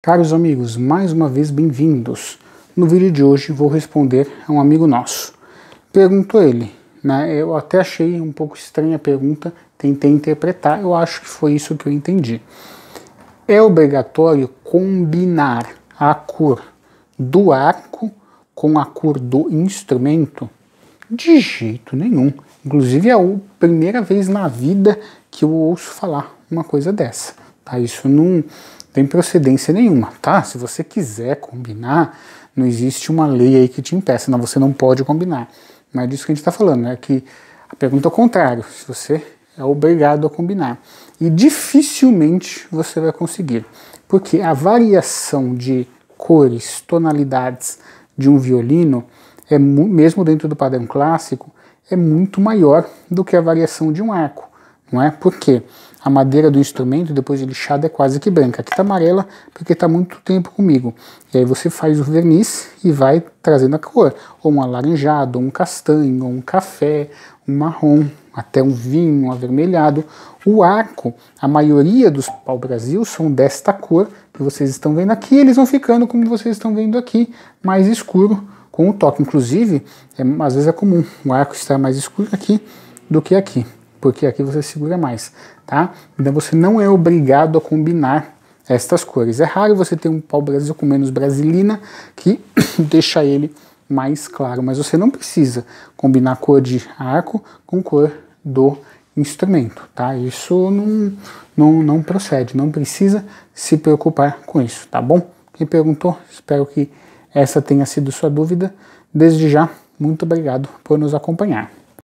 Caros amigos, mais uma vez bem-vindos. No vídeo de hoje vou responder a um amigo nosso. Perguntou ele, né? Eu até achei um pouco estranha a pergunta, tentei interpretar, eu acho que foi isso que eu entendi. É obrigatório combinar a cor do arco com a cor do instrumento? De jeito nenhum. Inclusive é a primeira vez na vida que eu ouço falar uma coisa dessa. Tá? Isso não tem procedência nenhuma, tá? Se você quiser combinar, não existe uma lei aí que te impeça, não, você não pode combinar. Não é disso que a gente está falando, é né? que a pergunta é o contrário, se você é obrigado a combinar. E dificilmente você vai conseguir, porque a variação de cores, tonalidades de um violino, é mesmo dentro do padrão clássico, é muito maior do que a variação de um arco não é? porque A madeira do instrumento, depois de lixada, é quase que branca. Aqui está amarela porque está muito tempo comigo. E aí você faz o verniz e vai trazendo a cor. Ou um alaranjado, ou um castanho, ou um café, um marrom, até um vinho um avermelhado. O arco, a maioria dos pau-brasil são desta cor que vocês estão vendo aqui. Eles vão ficando como vocês estão vendo aqui, mais escuro com o toque. Inclusive, é, às vezes é comum o arco estar mais escuro aqui do que aqui porque aqui você segura mais, tá? Então você não é obrigado a combinar estas cores. É raro você ter um pau-brasil com menos brasilina, que deixa ele mais claro, mas você não precisa combinar cor de arco com cor do instrumento, tá? Isso não, não, não procede, não precisa se preocupar com isso, tá bom? Quem perguntou, espero que essa tenha sido sua dúvida. Desde já, muito obrigado por nos acompanhar.